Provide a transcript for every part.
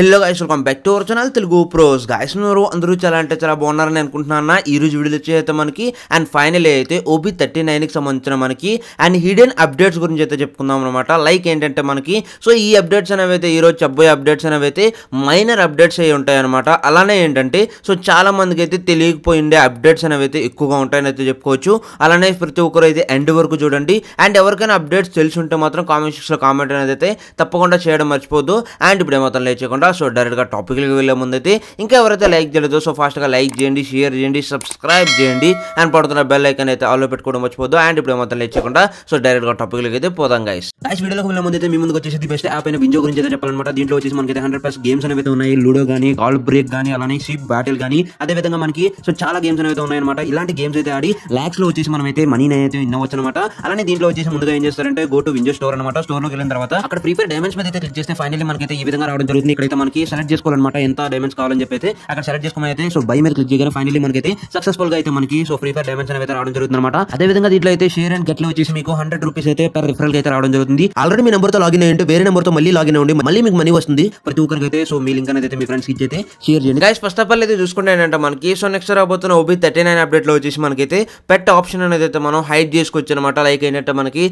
hello guys welcome back to our channel Telugu pros guys మీరు అందరూ చాలా అంటే చాలా బాగున్నారని అనుకుంటున్నాను ఈ రోజు వీడియో అయితే మనకి అండ్ ఫైనల్ అయితే ఓబీ థర్టీ నైన్కి సంబంధించిన మనకి అండ్ హిడెన్ అప్డేట్స్ గురించి అయితే చెప్పుకుందాం అనమాట లైక్ ఏంటంటే మనకి సో ఈ అప్డేట్స్ అనేవి అయితే ఈరోజు చెప్పబోయే అప్డేట్స్ అనేవి అయితే మైనర్ అప్డేట్స్ అయ్యి ఉంటాయి అనమాట అలానే ఏంటంటే సో చాలా మందికి అయితే తెలియకపోయిండే అప్డేట్స్ అనేవి అయితే ఎక్కువగా ఉంటాయని అయితే చెప్పుకోవచ్చు అలానే ప్రతి ఒక్కరు అయితే ఎండ్ వరకు చూడండి అండ్ ఎవరికైనా అప్డేట్స్ తెలిసి ఉంటే మాత్రం కామెంట్ సెక్షన్లో కామెంట్ అనేది అయితే తప్పకుండా చేయడం మర్చిపోద్దు అండ్ ఇప్పుడు ఏమాత్రం లేచేయకుండా సో డైరెక్ట్గా టాపిక్లకి వెళ్ళే ముందైతే ఇంకా ఎవరైతే లైక్ చేయలేదో సో ఫాస్ట్గా లైక్ చేయండి షేర్ చేయండి సబ్స్క్రైబ్ చేయండి అండ్ పడుతున్న బెల్ ఐకన్ అయితే ఆలో పెట్టుకోవడం మర్చిపోద్దు అండ్ ఇప్పుడు మొత్తం లేచకుండా సో డైరెక్ట్గా టాపిక్లకి అయితే పోదాం గైస్ గైస్ వీడియోలోకి వెళ్ళే ముందైతే మీ ముందుకు వచ్చేసి బెస్ట్ యాప్ అయిన వింజో గురించి అయితే చెప్పాలన్నమాట దీంట్లో వచ్చేసి మనకి హండ్రెడ్ ప్లస్ గేమ్స్ అనేవి ఉన్నాయి లూడో కానీ కాల్ బ్రేక్ కానీ అలానే షిప్ బ్యాటిల్ కానీ విధంగా మనకి సో చాలా గేమ్స్ అనేవి ఉన్నాయన్నమాట ఇలాంటి గేమ్స్ అయితే ఆడి ల్యాక్స్ లో వచ్చేసి మనం అయితే మనీ అయితే ఇన్నవచ్చు అనమాట అలానే దీంట్లో వచ్చేసి ముందుగా ఏం చేస్తారంటే గో టు వింజో స్టోర్ అనమాట స్టోర్ లోకి వెళ్ళిన తర్వాత అక్కడ ప్రీపేర్ డైమండ్స్ మీద అయితే క్లిక్ చేస్తే ఫైనల్లీ మనకైతే ఈ విధంగా రావడం జరుగుతుంది ఇక్కడైతే మనకి సెలెక్ట్ చేసుకోవాలన్నమాట ఎంత డైమండ్స్ కావాలని చెప్పి అయితే అక్కడ సెలెక్ట్ చేసుకోమని అయితే సో బై మీద క్లిక్ చేయగానే ఫైనలీ మనకైతే సక్సెస్ఫుల్ గా అయితే మనకి సో ఫ్రీ ఫైర్ డైమండ్స్ అయితే రావడం జరుగుతుంది అనమాట అదే విధంగా దీంట్లో అయితే షేర్ అండ్ గెట్లో వచ్చేసి మీకు హండ్రెడ్ రూపీస్ అయితే పర్ రిఫరల్ అయితే రావడం జరుగుతుంది ఆల్రెడీ మీ నెంబర్తో లాగిన్ అయ్యంటే వేరే నెంబర్తో మళ్ళీ లాగిన్ అవ్వండి మళ్ళీ మీకు మనీ వస్తుంది ప్రతి ఒక్కరికి అయితే సో మీ లింక్ అయితే మీ ఫ్రెండ్స్ కి అయితే షేర్ చేయండి గైస్ ఫస్ట్ ఆఫ్ ఆల్ అయితే చూసుకుంటే ఏంటంటే మనకి సో నెక్స్ట్ రాబోతున్న ఓబీ థర్టీ నైన్ అప్డేట్ లో వచ్చేసి మనకైతే పెట్ ఆప్షన్ అనేది అయితే మనం హైడ్ చేసుకోవచ్చు అనమాట లైక్ ఏంటంటే మనకి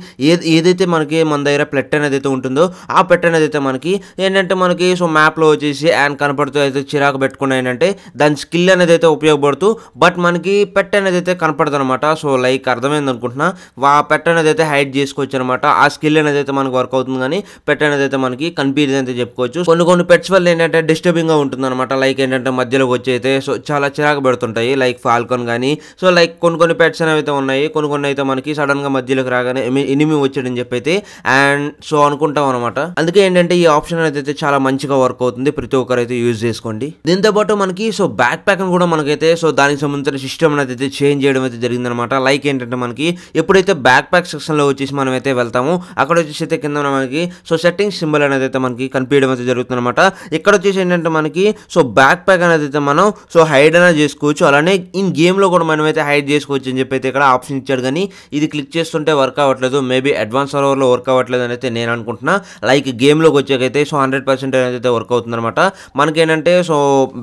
ఏదైతే మనకి మన దగ్గర ప్లెట్ అనేది అయితే ఉంటుందో ఆ పెట్ అనేది అయితే మనకి ఏంటంటే మనకి సో మ్యాప్ మ్యాప్లో వచ్చేసి యాన్ కనపడుతూ అయితే చిరాకు పెట్టుకున్నా ఏంటంటే దాని స్కిల్ అనేది అయితే ఉపయోగపడుతూ బట్ మనకి పెట్ అనేది అయితే కనపడదు సో లైక్ అర్థమైంది అనుకుంటున్నా ఆ పెట్ అనేది అయితే హైడ్ చేసుకోవచ్చు అనమాట ఆ స్కిల్ అనేది అయితే మనకు వర్క్ అవుతుంది కానీ పెట్ అనేది అయితే మనకి కనిపించదు అయితే చెప్పుకోవచ్చు కొన్ని కొన్ని పెట్స్ వల్ల ఏంటంటే డిస్టర్బింగ్ గా ఉంటుంది అనమాట లైక్ ఏంటంటే మధ్యలో వచ్చి అయితే సో చాలా చిరాకు పెడుతుంటాయి లైక్ ఫాల్కన్ కానీ సో లైక్ కొన్ని కొన్ని పెట్స్ అనేవి అయితే ఉన్నాయి కొన్ని కొన్ని అయితే మనకి సడన్ గా మధ్యలోకి రాగానే ఎనిమి వచ్చాడని చెప్పి అయితే అండ్ సో అనుకుంటాం అనమాట అందుకే ఏంటంటే ఈ ఆప్షన్ అనేది అయితే చాలా మంచిగా వర్క్ వర్క్ అవుతుంది ప్రతి ఒక్కరైతే యూజ్ చేసుకోండి దీంతో పాటు మనకి సో బ్యాక్ ప్యాక్ కూడా మనకైతే సో దానికి సంబంధించిన సిస్టమ్ అయితే చేంజ్ చేయడం అయితే జరిగింది అనమాట లైక్ ఏంటంటే మనకి ఎప్పుడైతే బ్యాక్ ప్యాక్ సెక్షన్ లో వచ్చేసి మనం అయితే వెళ్తామో అక్కడ వచ్చేసి అయితే కింద మనకి సో సెట్టింగ్ సింబల్ అనేది అయితే మనకి కనిపించడం అయితే జరుగుతుంది అనమాట ఇక్కడ వచ్చేసి ఏంటంటే మనకి సో బ్యాక్ ప్యాక్ అనేది అయితే మనం సో హైడ్ అనేది చేసుకోవచ్చు అలానే ఇన్ గేమ్ లో కూడా మనం అయితే హైడ్ చేసుకోవచ్చు అని చెప్పి అయితే ఇక్కడ ఆప్షన్ ఇచ్చాడు కానీ ఇది క్లిక్ చేస్తుంటే వర్క్ అవ్వట్లేదు మేబీ అడ్వాన్స్ లో వర్క్ అవ్వట్లేదు అని అయితే నేను అనుకుంటున్నా లైక్ గేమ్ గేమ్లోకి వచ్చాకైతే సో హండ్రెడ్ పర్సెంట్ అయితే వర్క్ వర్క్ అనమాట మనకేంటంటే సో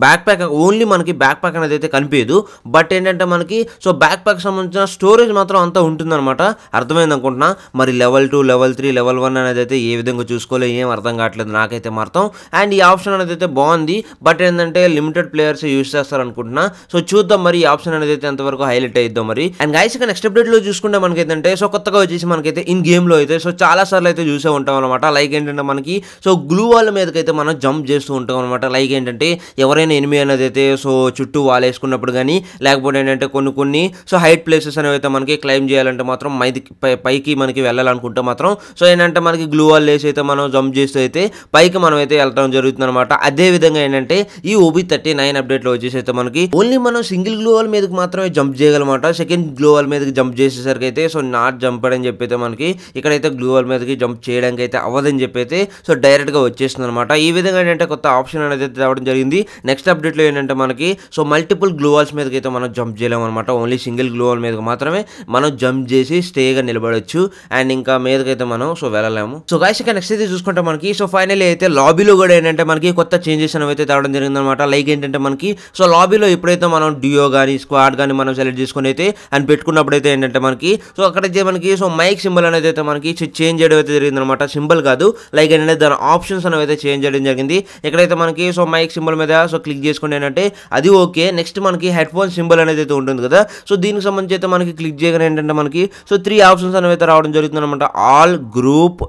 బ్యాక్ ప్యాక్ ఓన్లీ మనకి బ్యాక్ ప్యాక్ అనేది అయితే కనిపించదు బట్ ఏంటంటే మనకి సో బ్యాక్ ప్యాక్ సంబంధించిన స్టోరేజ్ మాత్రం అంతా ఉంటుందన్నమాట అర్థమైంది అనుకుంటున్నా మరి level two level three level one అనేది అయితే ఏ విధంగా చూసుకోలే ఏం అర్థం కావట్లేదు నాకైతే అర్థం అండ్ ఈ ఆప్షన్ అనేది అయితే బాగుంది బట్ ఏంటంటే లిమిటెడ్ ప్లేయర్స్ యూస్ చేస్తారనుకుంటున్నా సో చూద్దాం మరి ఈ ఆప్షన్ అనేది అయితే ఎంతవరకు హైలైట్ అయిద్దాం మరి అండ్ గైస్ ఇక నెక్స్ట్ లో చూసుకుంటే మనకి ఏంటంటే సో కొత్తగా వచ్చేసి మనకైతే ఇన్ గేమ్ లో అయితే సో చాలా సార్లు అయితే చూసే ఉంటాం అనమాట లైక్ ఏంటంటే మనకి సో గ్లూ వాళ్ళ మీదకైతే మనం జంప్ జంప్ చేస్తూ ఉంటాం అనమాట లైక్ ఏంటంటే ఎవరైనా ఎనిమి అనేది అయితే సో చుట్టూ వాలేసుకున్నప్పుడు కానీ లేకపోతే ఏంటంటే కొన్ని కొన్ని సో హైట్ ప్లేసెస్ అనేవి అయితే మనకి క్లైమ్ చేయాలంటే మాత్రం మైది పైకి మనకి వెళ్ళాలనుకుంటే మాత్రం సో ఏంటంటే మనకి గ్లూ వాల్ వేసి అయితే మనం జంప్ చేస్తూ అయితే పైకి మనం అయితే వెళ్ళడం జరుగుతుంది అనమాట అదే విధంగా ఏంటంటే ఈ ఓబీ థర్టీ నైన్ అప్డేట్లో వచ్చేసి అయితే మనకి ఓన్లీ మనం సింగిల్ గ్లూ వాల్ మీదకి మాత్రమే జంప్ చేయగలమాట సెకండ్ గ్లూ వాల్ మీదకి జంప్ చేసేసరికి అయితే సో నాట్ జంప్ అని చెప్పి అయితే మనకి ఇక్కడైతే గ్లూ వాల్ మీదకి జంప్ చేయడానికి అయితే అవ్వదని చెప్పి అయితే సో డైరెక్ట్గా వచ్చేస్తుంది అనమాట ఈ విధంగా ఏంటంటే కొత్త ఆప్షన్ అనేది రావడం జరిగింది నెక్స్ట్ అప్డేట్లో ఏంటంటే మనకి సో మల్టిపుల్ గ్లోవాల్స్ మీదకి అయితే మనం జంప్ చేయలేం అనమాట ఓన్లీ సింగిల్ గ్లోవాల్ మీద మాత్రమే మనం జంప్ చేసి స్టేగా నిలబడొచ్చు అండ్ ఇంకా మీదకైతే మనం సో వెళ్ళలేము సో గాయస్ ఇంకా నెక్స్ట్ అయితే చూసుకుంటే మనకి సో ఫైనల్లీ అయితే లాబీలో కూడా ఏంటంటే మనకి కొత్త చేంజెస్ అనేవి అయితే రావడం జరిగింది అనమాట లైక్ ఏంటంటే మనకి సో లాబీలో ఎప్పుడైతే మనం డియో కానీ స్క్వాడ్ కానీ మనం సెలెక్ట్ చేసుకుని అయితే అండ్ పెట్టుకున్నప్పుడు అయితే ఏంటంటే మనకి సో అయితే మనకి సో మైక్ సింబల్ అనేది అయితే మనకి చేంజ్ చేయడం అయితే జరిగింది అనమాట సింబల్ కాదు లైక్ ఏంటంటే దాని ఆప్షన్స్ అనేవి అయితే చేంజ్ చేయడం జరిగింది ఉంటుంది ఎక్కడైతే మనకి సో మైక్ సింబల్ మీద సో క్లిక్ చేసుకోండి ఏంటంటే అది ఓకే నెక్స్ట్ మనకి హెడ్ ఫోన్ సింబల్ అనేది అయితే ఉంటుంది కదా సో దీనికి సంబంధించి అయితే మనకి క్లిక్ చేయగానే ఏంటంటే మనకి సో త్రీ ఆప్షన్స్ అనేవి అయితే రావడం జరుగుతుంది అనమాట ఆల్ గ్రూప్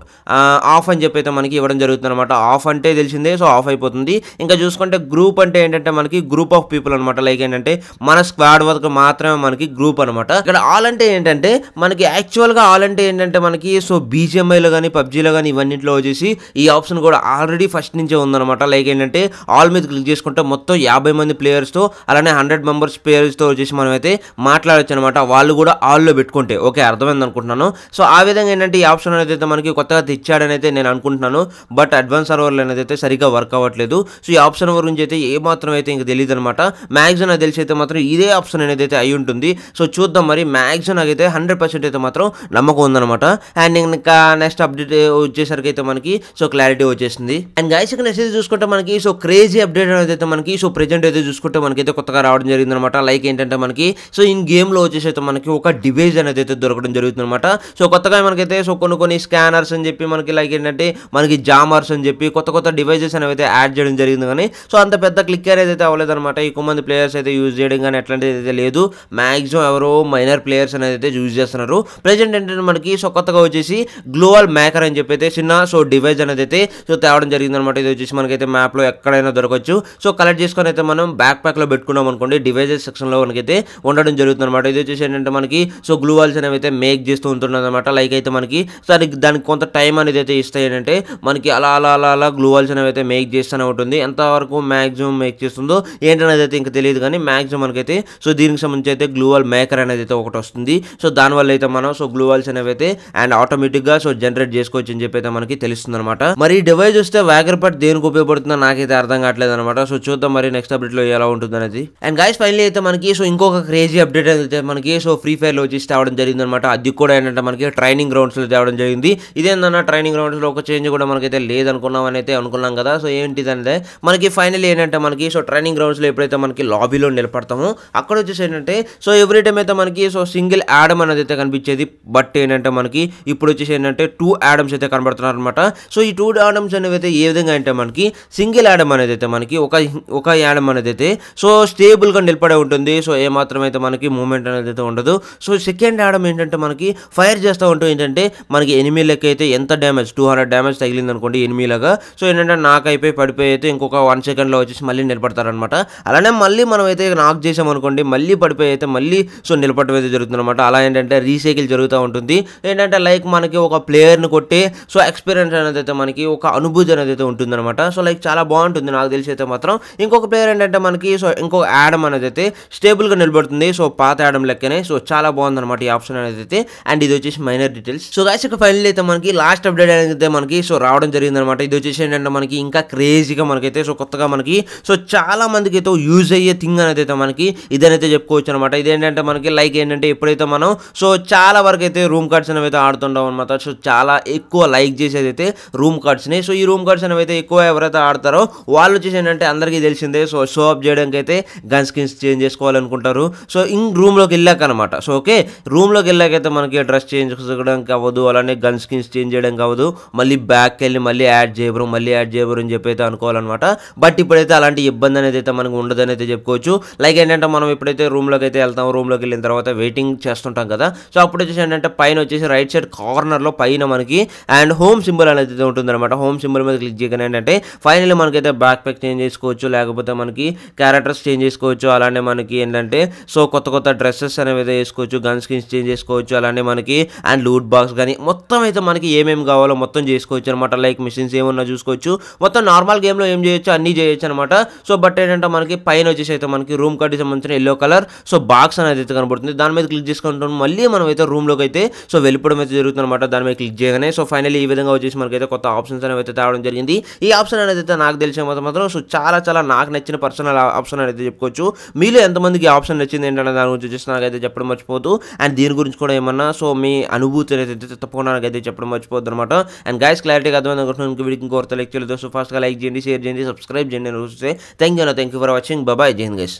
ఆఫ్ అని చెప్పి అయితే మనకి ఇవ్వడం జరుగుతుంది అనమాట ఆఫ్ అంటే తెలిసిందే సో ఆఫ్ అయిపోతుంది ఇంకా చూసుకుంటే గ్రూప్ అంటే ఏంటంటే మనకి గ్రూప్ ఆఫ్ పీపుల్ అనమాట లైక్ ఏంటంటే మన స్క్వాడ్ వర్క్ మాత్రమే మనకి గ్రూప్ అనమాట ఇక్కడ ఆల్ అంటే ఏంటంటే మనకి యాక్చువల్గా ఆల్ అంటే ఏంటంటే మనకి సో బీజిఎంఐలో కానీ పబ్జీలో కానీ ఇవన్నింటిలో వచ్చేసి ఈ ఆప్షన్ కూడా ఆల్రెడీ ఫస్ట్ నుంచే ఉంది అనమాట లైక్ ఏంటంటే ఆల్ మీద క్లిక్ చేసుకుంటే మొత్తం యాభై మంది ప్లేయర్స్తో అలానే హండ్రెడ్ మెంబర్స్ ప్లేయర్స్తో వచ్చేసి మనమైతే మాట్లాడచ్చు అనమాట వాళ్ళు కూడా ఆల్లో పెట్టుకుంటే ఓకే అర్థమైంది అనుకుంటున్నాను సో ఆ విధంగా ఏంటంటే ఈ ఆప్షన్ అనేది అయితే మనకి కొత్తగా తెచ్చాడని అయితే నేను అనుకుంటున్నాను బట్ అడ్వాన్స్ సర్వర్లు అనేది అయితే సరిగ్గా వర్క్ అవ్వట్లేదు సో ఈ ఆప్షన్ గురించి అయితే ఏ మాత్రం అయితే ఇంకా తెలియదు అనమాట మ్యాక్సిమం నాకు తెలిసి అయితే మాత్రం ఇదే ఆప్షన్ అనేది అయితే అయి ఉంటుంది సో చూద్దాం మరి మ్యాక్సిమం నాకైతే హండ్రెడ్ పర్సెంట్ అయితే మాత్రం నమ్మకం ఉందనమాట అండ్ ఇంకా నెక్స్ట్ అప్డేట్ వచ్చేసరికి అయితే మనకి సో క్లారిటీ వచ్చేసింది అండ్ గైస్ ఇక్కడ అయితే చూసుకుంటే మనకి సో క్రేజీ అప్డేట్ అనేది అయితే మనకి సో ప్రెజెంట్ అయితే చూసుకుంటే మనకైతే కొత్తగా రావడం జరిగిందనమాట లైక్ ఏంటంటే మనకి సో ఇన్ గేమ్లో వచ్చేసి అయితే మనకి ఒక డివైజ్ అనేది అయితే దొరకడం జరుగుతుందనమాట సో కొత్తగా మనకైతే సో కొన్ని కొన్ని స్కానర్స్ అని చెప్పి మనకి లైక్ ఏంటంటే మనకి జామర్స్ అని చెప్పి కొత్త కొత్త డివైజెస్ అనేవి అయితే యాడ్ చేయడం జరిగింది కానీ సో అంత పెద్ద క్లిక్కర్ ఏదైతే అవ్వలేదనమాట ఎక్కువ మంది ప్లేయర్స్ అయితే యూజ్ చేయడం కానీ అట్లాంటిది అయితే లేదు మ్యాక్సిమం ఎవరో మైనర్ ప్లేయర్స్ అనేది అయితే యూజ్ చేస్తున్నారు ప్రజెంట్ ఏంటంటే మనకి సో కొత్తగా వచ్చేసి గ్లోవల్ మేకర్ అని చెప్పి అయితే చిన్న సో డివైజ్ అనేది అయితే సో తేవడం జరిగిందనమాట ఇది వచ్చేసి మనకైతే మ్యాప్లో ఎక్కడైనా దొరకవచ్చు సో కలెక్ట్ చేసుకొని అయితే మనం బ్యాక్ ప్యాక్లో పెట్టుకున్నాం అనుకోండి డివైజెస్ సెక్షన్లో మనకైతే ఉండడం జరుగుతుంది అనమాట ఇది వచ్చేసి ఏంటంటే మనకి సో గ్లూ వాల్స్ అనేవి అయితే మేక్ చేస్తూ ఉంటున్నది అనమాట లైక్ అయితే మనకి దానికి దానికి కొంత టైం అనేది అయితే ఇస్తాయి ఏంటంటే మనకి అలా అలా అలా అలా గ్లూ వాల్స్ అనేవి అయితే మేక్ చేస్తూనే ఉంటుంది ఎంతవరకు మ్యాక్సిమం మేక్ చేస్తుందో ఏంటనేది అయితే ఇంకా తెలియదు కానీ మ్యాక్సిమం మనకైతే సో దీనికి సంబంధించి అయితే గ్లూ వాల్ మేకర్ అనేది అయితే ఒకటి వస్తుంది సో దానివల్ల అయితే మనం సో గ్లూ వాల్స్ అనేవి అయితే అండ్ ఆటోమేటిక్గా సో జనరేట్ చేసుకోవచ్చు అని చెప్పి అయితే మనకి తెలుస్తుంది అనమాట మరి డివైజ్ వస్తే వ్యాగర్పాట్ దేని దేనికి ఉపయోగపడుతుందో నాకైతే అర్థం కావట్లేదు అనమాట సో చూద్దాం మరి నెక్స్ట్ అప్డేట్లో ఎలా ఉంటుంది అనేది అండ్ గైస్ ఫైనల్ అయితే మనకి సో ఇంకొక క్రేజీ అప్డేట్ అయితే మనకి సో ఫ్రీ ఫైర్ లో వచ్చేసి తేవడం జరిగింది అనమాట అది కూడా ఏంటంటే మనకి ట్రైనింగ్ లో తేవడం జరిగింది ఇదేందన్న ట్రైనింగ్ లో ఒక చేంజ్ కూడా మనకైతే లేదనుకున్నాం అని అయితే అనుకున్నాం కదా సో ఏంటిదంటే మనకి ఫైనల్ ఏంటంటే మనకి సో ట్రైనింగ్ గ్రౌండ్స్ లో ఎప్పుడైతే మనకి లాబీలో నిలబడతామో అక్కడ వచ్చేసి ఏంటంటే సో ఎవ్రీ టైమ్ అయితే మనకి సో సింగిల్ యాడమ్ అనేది అయితే కనిపించేది బట్ ఏంటంటే మనకి ఇప్పుడు వచ్చేసి ఏంటంటే టూ యాడమ్స్ అయితే కనబడుతున్నారు అనమాట సో ఈ టూ యాడమ్స్ అనేవి అయితే ఏ విధంగా అంటే మనకి సింగిల్ యాడమ్ అనేది అయితే మనకి ఒక ఒక యాడమ్ అనేది అయితే సో స్టేబుల్గా నిలబడే ఉంటుంది సో ఏమాత్రం అయితే మనకి మూమెంట్ అనేది అయితే ఉండదు సో సెకండ్ యాడమ్ ఏంటంటే మనకి ఫైర్ చేస్తూ ఉంటుంది ఏంటంటే మనకి ఎనిమిలకి అయితే ఎంత డ్యామేజ్ టూ హండ్రెడ్ డ్యామేజ్ తగిలింది అనుకోండి ఎనిమిలాగా సో ఏంటంటే నాకు అయిపోయి పడిపోయి అయితే ఇంకొక వన్ సెకండ్లో వచ్చేసి మళ్ళీ నిలబడతారనమాట అలానే మళ్ళీ మనం అయితే నాక్ చేసాం అనుకోండి మళ్ళీ పడిపోయి అయితే మళ్ళీ సో నిలబడటం అయితే జరుగుతుంది అనమాట అలా ఏంటంటే రీసైకిల్ జరుగుతూ ఉంటుంది ఏంటంటే లైక్ మనకి ఒక ప్లేయర్ని కొట్టి సో ఎక్స్పీరియన్స్ అనేది అయితే మనకి ఒక అనుభూతి అనేది అయితే ఉంటుందన్నమాట అనమాట సో లైక్ చాలా బాగుంటుంది నాకు తెలిసి అయితే మాత్రం ఇంకొక ప్లేయర్ ఏంటంటే మనకి సో ఇంకో యాడమ్ అనేది అయితే స్టేబుల్గా నిలబడుతుంది సో పాత యాడమ్ లెక్కనే సో చాలా బాగుందన్నమాట ఈ ఆప్షన్ అనేది అయితే అండ్ ఇది వచ్చేసి మైనర్ డీటెయిల్స్ సో గాయస్ ఇక ఫైనల్ అయితే మనకి లాస్ట్ అప్డేట్ అనేది అయితే మనకి సో రావడం జరిగింది అనమాట ఇది వచ్చేసి ఏంటంటే మనకి ఇంకా క్రేజీగా మనకైతే సో కొత్తగా మనకి సో చాలా మందికి అయితే యూజ్ అయ్యే థింగ్ అనేది అయితే మనకి ఇదనైతే చెప్పుకోవచ్చు అనమాట ఇదేంటంటే మనకి లైక్ ఏంటంటే ఎప్పుడైతే మనం సో చాలా వరకు అయితే రూమ్ కార్డ్స్ అనేవి అయితే ఆడుతుండవు అనమాట సో చాలా ఎక్కువ లైక్ చేసేది అయితే రూమ్ కార్డ్స్ని సో ఈ రూమ్ కార్డ్స్ అనేవి అయితే ఎక్కువ ఎవరైతే ఆడతారో వాళ్ళు వచ్చేసి ఏంటంటే అందరికీ తెలిసిందే సో షో అప్ చేయడానికి అయితే గన్ స్కిన్స్ చేంజ్ చేసుకోవాలనుకుంటారు సో ఇంక రూమ్లోకి వెళ్ళాక అనమాట సో ఓకే రూమ్లోకి వెళ్ళాకైతే మనకి డ్రెస్ చేంజ్ చేయడానికి అవ్వదు అలానే గన్ స్కిన్స్ చేంజ్ చేయడానికి అవ్వదు మళ్ళీ బ్యాక్ వెళ్ళి మళ్ళీ యాడ్ చేయబరు మళ్ళీ యాడ్ చేయబరు అని చెప్పి అయితే అనుకోవాలన్నమాట బట్ ఇప్పుడైతే అలాంటి ఇబ్బంది అనేది అయితే మనకు ఉండదని అయితే చెప్పుకోవచ్చు లైక్ ఏంటంటే మనం ఇప్పుడైతే రూమ్లోకి అయితే వెళ్తాం రూమ్లోకి వెళ్ళిన తర్వాత వెయిటింగ్ చేస్తుంటాం కదా సో అప్పుడు వచ్చేసి ఏంటంటే పైన వచ్చేసి రైట్ సైడ్ కార్నర్లో పైన మనకి అండ్ హోమ్ సింబల్ అనేది ఉంటుంది అనమాట హోమ్ సింబల్ మీద క్లిక్ చేయగానే ఏంటంటే ఉంటాయి ఫైనల్లీ మనకైతే బ్యాక్ ప్యాక్ చేంజ్ చేసుకోవచ్చు లేకపోతే మనకి క్యారెక్టర్స్ చేంజ్ చేసుకోవచ్చు అలానే మనకి ఏంటంటే సో కొత్త కొత్త డ్రెస్సెస్ అనేవి అయితే వేసుకోవచ్చు గన్ స్కిన్స్ చేంజ్ చేసుకోవచ్చు అలానే మనకి అండ్ లూట్ బాక్స్ కానీ మొత్తం అయితే మనకి ఏమేమి కావాలో మొత్తం చేసుకోవచ్చు అనమాట లైక్ మిషన్స్ ఏమన్నా చూసుకోవచ్చు మొత్తం నార్మల్ గేమ్లో ఏం చేయొచ్చు అన్ని చేయొచ్చు అనమాట సో బట్ ఏంటంటే మనకి పైన వచ్చేసి అయితే మనకి రూమ్ కార్డ్కి సంబంధించిన ఎల్లో కలర్ సో బాక్స్ అనేది అయితే కనబడుతుంది దాని మీద క్లిక్ చేసుకుంటాం మళ్ళీ మనం అయితే రూమ్లోకి అయితే సో వెళ్ళిపోవడం అయితే జరుగుతుంది అనమాట దాని మీద క్లిక్ చేయగానే సో ఫైనల్లీ ఈ విధంగా వచ్చేసి మనకైతే కొత్త ఆప్షన్స్ అనేవి అయితే తేవడం జరిగింది ఈ ఆప్షన్ అనేది అయితే నాకు తెలిసే మాత్రం మాత్రం సో చాలా చాలా నాకు నచ్చిన పర్సనల్ ఆప్షన్ అనేది చెప్పుకోవచ్చు మీలో ఎంతమందికి ఆప్షన్ నచ్చింది ఏంటనే దాని గురించి చూసి నాకైతే చెప్పడం మర్చిపోదు అండ్ దీని గురించి కూడా ఏమన్నా సో మీ అనుభూతి అనేది తప్పకుండా నాకైతే చెప్పడం మర్చిపోద్దు అనమాట అండ్ గైస్ క్లారిటీగా అర్థమైన కోసం వీడికి ఇంకోరితో లెక్చర్ సో లైక్ చేయండి షేర్ చేయండి సబ్స్క్రైబ్ చేయండి చూస్తే thank you thank you for watching bye bye జైన్ గైస్